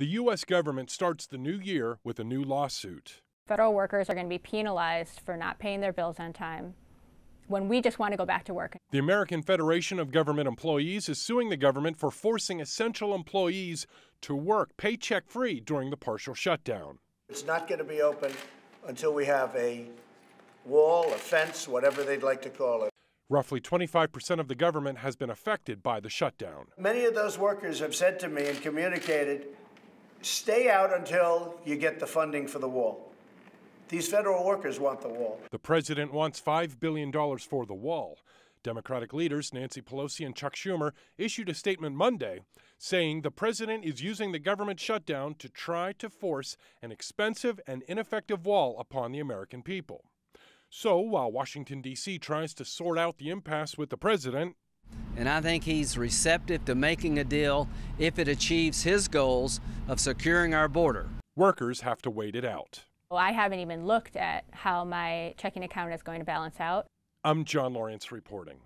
The U.S. government starts the new year with a new lawsuit. Federal workers are going to be penalized for not paying their bills on time when we just want to go back to work. The American Federation of Government Employees is suing the government for forcing essential employees to work paycheck free during the partial shutdown. It's not going to be open until we have a wall, a fence, whatever they'd like to call it. Roughly 25% of the government has been affected by the shutdown. Many of those workers have said to me and communicated stay out until you get the funding for the wall. These federal workers want the wall. The president wants $5 billion for the wall. Democratic leaders Nancy Pelosi and Chuck Schumer issued a statement Monday saying the president is using the government shutdown to try to force an expensive and ineffective wall upon the American people. So while Washington, D.C. tries to sort out the impasse with the president, and I think he's receptive to making a deal if it achieves his goals of securing our border. Workers have to wait it out. Well, I haven't even looked at how my checking account is going to balance out. I'm John Lawrence reporting.